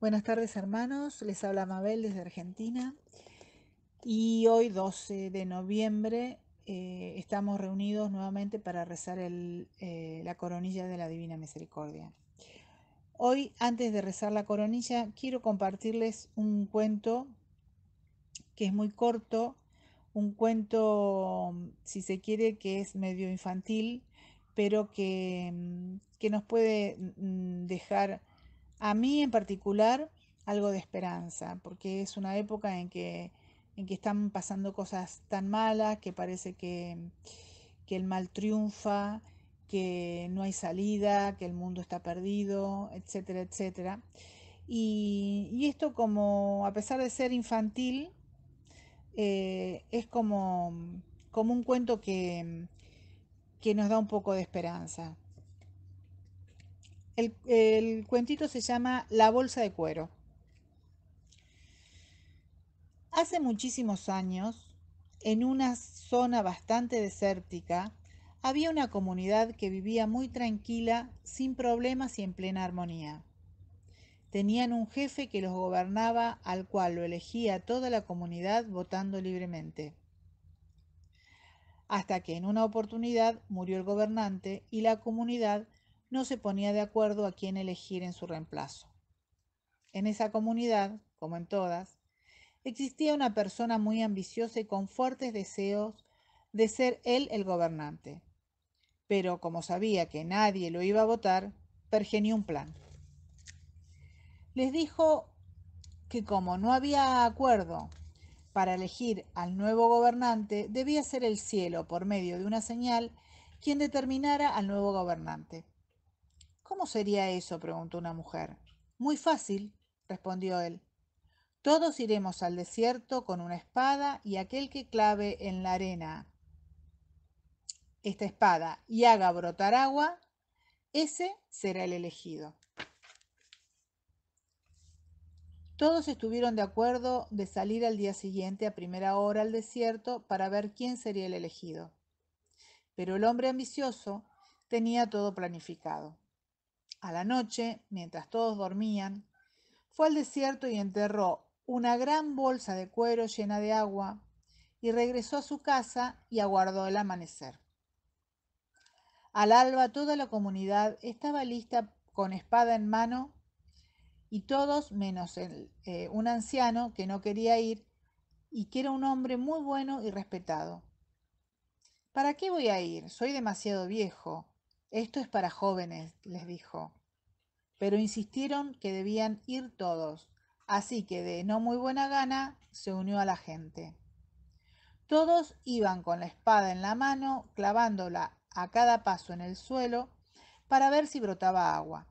Buenas tardes hermanos, les habla Mabel desde Argentina y hoy 12 de noviembre eh, estamos reunidos nuevamente para rezar eh, la coronilla de la Divina Misericordia. Hoy antes de rezar la coronilla quiero compartirles un cuento que es muy corto, un cuento si se quiere que es medio infantil, pero que, mm, que nos puede mm, dejar a mí en particular algo de esperanza, porque es una época en que, en que están pasando cosas tan malas que parece que, el mal triunfa, que no hay salida, que el mundo está perdido, etcétera, etcétera. Y, esto como, a pesar de ser infantil, eh, es como, como un cuento que, que nos da un poco de esperanza. El, cuentito se llama La bolsa de cuero. Hace muchísimos años, en una zona bastante desértica, había una comunidad que vivía muy tranquila, sin problemas y en plena armonía. Tenían un jefe que los gobernaba, al cual lo elegía toda la comunidad votando libremente. Hasta que en una oportunidad murió el gobernante y la comunidad no se ponía de acuerdo a quién elegir en su reemplazo. En esa comunidad, como en todas, existía una persona muy ambiciosa y con fuertes deseos de ser él el gobernante. Pero como sabía que nadie lo iba a votar, pergenió un plan. Les dijo que como no había acuerdo para elegir al nuevo gobernante, debía ser el cielo, por medio de una señal, quien determinara al nuevo gobernante. ¿Cómo sería eso? preguntó una mujer. Muy fácil, respondió él. Todos iremos al desierto con una espada y aquel que clave en la arena esta espada y haga brotar agua, ese será el elegido. Todos estuvieron de acuerdo de salir al día siguiente a primera hora al desierto para ver quién sería el elegido. Pero el hombre ambicioso tenía todo planificado. A la noche, mientras todos dormían, fue al desierto y enterró una gran bolsa de cuero llena de agua y regresó a su casa y aguardó el amanecer. Al alba toda la comunidad estaba lista con espada en mano y todos menos eh, un anciano que no quería ir y que era un hombre muy bueno y respetado. ¿Para qué voy a ir? Soy demasiado viejo. Esto es para jóvenes, les dijo. Pero insistieron que debían ir todos, así que de no muy buena gana se unió a la gente. Todos iban con la espada en la mano, clavándola a cada paso en el suelo para ver si brotaba agua.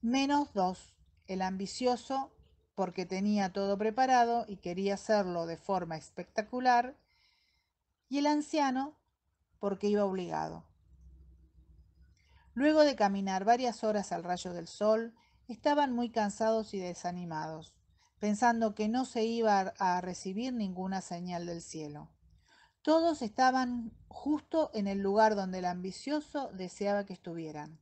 Menos dos, el ambicioso, porque tenía todo preparado y quería hacerlo de forma espectacular, y el anciano, porque iba obligado. Luego de caminar varias horas al rayo del sol, estaban muy cansados y desanimados, pensando que no se iba a recibir ninguna señal del cielo. Todos estaban justo en el lugar donde el ambicioso deseaba que estuvieran.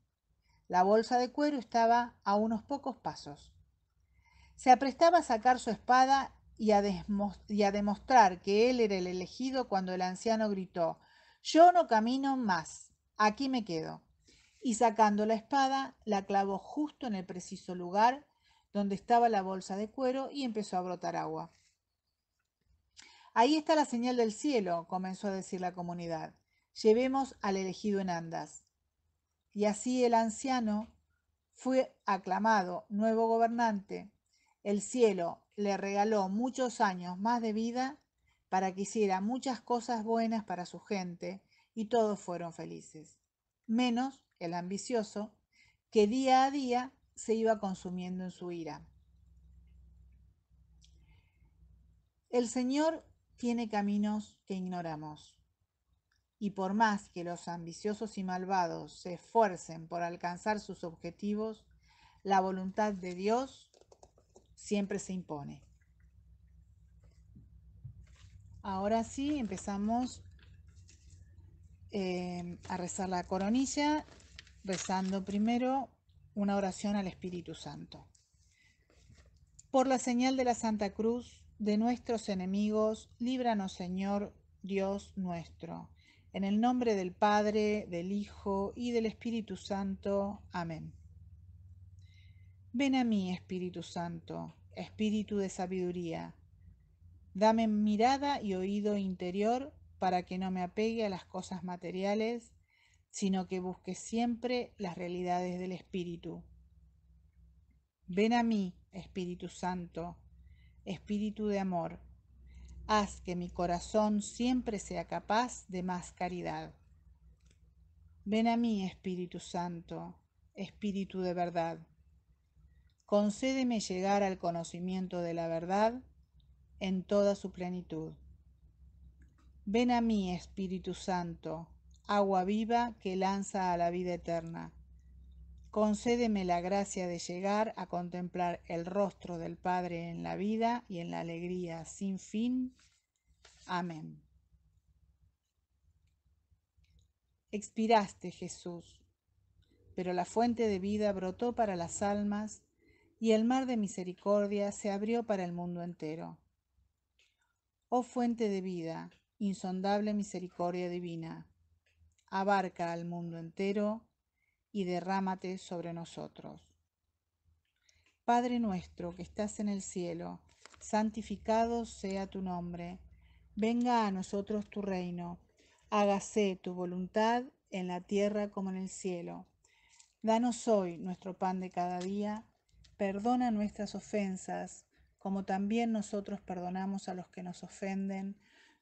La bolsa de cuero estaba a unos pocos pasos. Se aprestaba a sacar su espada y a, demostrar que él era el elegido cuando el anciano gritó, Yo no camino más, aquí me quedo y sacando la espada, la clavó justo en el preciso lugar donde estaba la bolsa de cuero y empezó a brotar agua. Ahí está la señal del cielo, comenzó a decir la comunidad. Llevemos al elegido en andas. Y así el anciano fue aclamado nuevo gobernante. El cielo le regaló muchos años más de vida para que hiciera muchas cosas buenas para su gente y todos fueron felices, menos el ambicioso, que día a día se iba consumiendo en su ira. El Señor tiene caminos que ignoramos. Y por más que los ambiciosos y malvados se esfuercen por alcanzar sus objetivos, la voluntad de Dios siempre se impone. Ahora sí, empezamos eh, a rezar la coronilla rezando primero una oración al Espíritu Santo. Por la señal de la Santa Cruz de nuestros enemigos, líbranos Señor Dios nuestro. En el nombre del Padre, del Hijo y del Espíritu Santo. Amén. Ven a mí, Espíritu Santo, Espíritu de sabiduría. Dame mirada y oído interior para que no me apegue a las cosas materiales sino que busque siempre las realidades del Espíritu. Ven a mí, Espíritu Santo, Espíritu de amor, haz que mi corazón siempre sea capaz de más caridad. Ven a mí, Espíritu Santo, Espíritu de verdad. Concédeme llegar al conocimiento de la verdad en toda su plenitud. Ven a mí, Espíritu Santo, agua viva que lanza a la vida eterna. Concédeme la gracia de llegar a contemplar el rostro del Padre en la vida y en la alegría sin fin. Amén. Expiraste, Jesús, pero la fuente de vida brotó para las almas y el mar de misericordia se abrió para el mundo entero. Oh fuente de vida, insondable misericordia divina abarca al mundo entero y derrámate sobre nosotros. Padre nuestro que estás en el cielo, santificado sea tu nombre, venga a nosotros tu reino, hágase tu voluntad en la tierra como en el cielo. Danos hoy nuestro pan de cada día, perdona nuestras ofensas, como también nosotros perdonamos a los que nos ofenden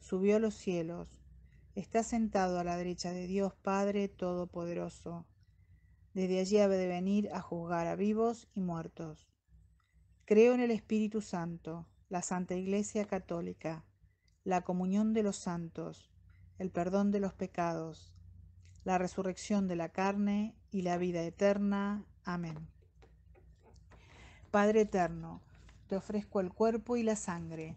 subió a los cielos, está sentado a la derecha de Dios Padre Todopoderoso. Desde allí ha de venir a juzgar a vivos y muertos. Creo en el Espíritu Santo, la Santa Iglesia Católica, la comunión de los santos, el perdón de los pecados, la resurrección de la carne y la vida eterna. Amén. Padre eterno, te ofrezco el cuerpo y la sangre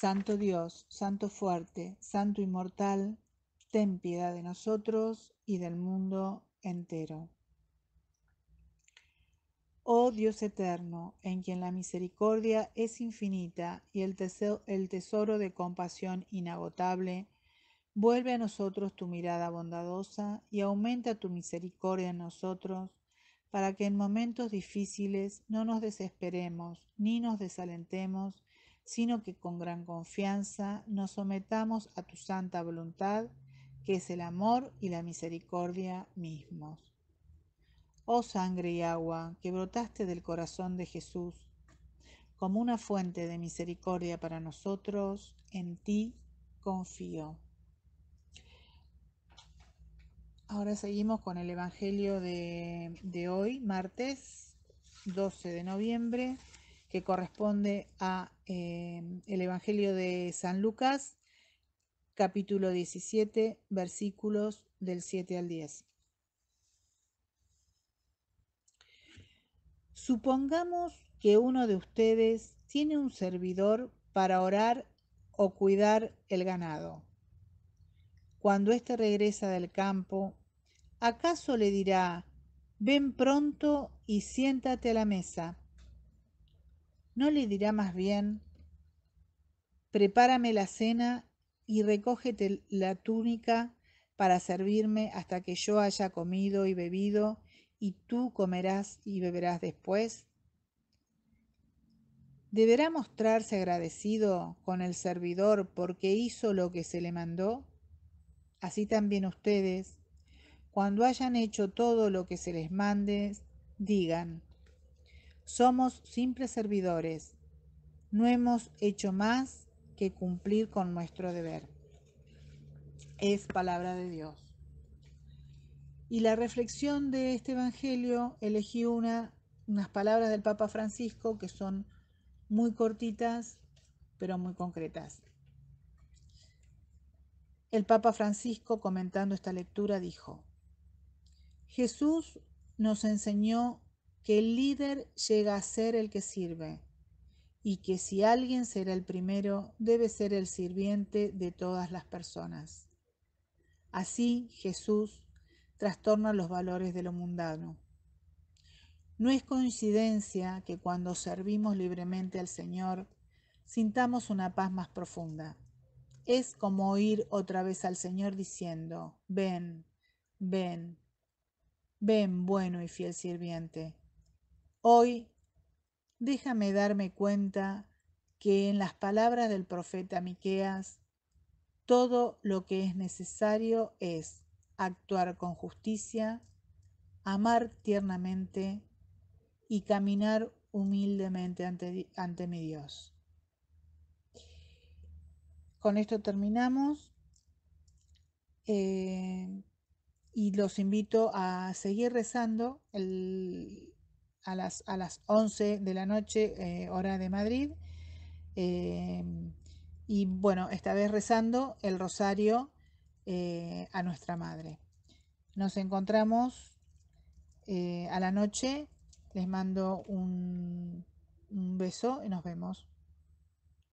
Santo Dios, Santo fuerte, Santo inmortal, ten piedad de nosotros y del mundo entero. Oh Dios eterno, en quien la misericordia es infinita y el, tesoro, el tesoro de compasión inagotable, vuelve a nosotros tu mirada bondadosa y aumenta tu misericordia en nosotros, para que en momentos difíciles no nos desesperemos ni nos desalentemos, sino que con gran confianza nos sometamos a tu santa voluntad, que es el amor y la misericordia mismos. Oh sangre y agua, que brotaste del corazón de Jesús, como una fuente de misericordia para nosotros, en ti confío. Ahora seguimos con el Evangelio de, de hoy, martes 12 de noviembre que corresponde a eh, el Evangelio de San Lucas, capítulo 17, versículos del 7 al 10. Supongamos que uno de ustedes tiene un servidor para orar o cuidar el ganado. Cuando éste regresa del campo, ¿acaso le dirá, ven pronto y siéntate a la mesa? ¿No le dirá más bien, prepárame la cena y recógete la túnica para servirme hasta que yo haya comido y bebido, y tú comerás y beberás después? ¿Deberá mostrarse agradecido con el servidor porque hizo lo que se le mandó? Así también ustedes, cuando hayan hecho todo lo que se les mande, digan, somos simples servidores. No hemos hecho más que cumplir con nuestro deber. Es palabra de Dios. Y la reflexión de este Evangelio, elegí una, unas palabras del Papa Francisco que son muy cortitas, pero muy concretas. El Papa Francisco, comentando esta lectura, dijo, Jesús nos enseñó que el líder llega a ser el que sirve y que si alguien será el primero, debe ser el sirviente de todas las personas. Así Jesús trastorna los valores de lo mundano. No es coincidencia que cuando servimos libremente al Señor, sintamos una paz más profunda. Es como oír otra vez al Señor diciendo, ven, ven, ven, bueno y fiel sirviente Hoy, déjame darme cuenta que en las palabras del profeta Miqueas, todo lo que es necesario es actuar con justicia, amar tiernamente y caminar humildemente ante, mi Dios. Con esto terminamos eh, y los invito a seguir rezando el, a las, a las 11 de la noche, eh, hora de Madrid. Eh, y bueno, esta vez rezando el rosario eh, a nuestra madre. Nos encontramos a la noche. Les mando un, un beso y nos vemos.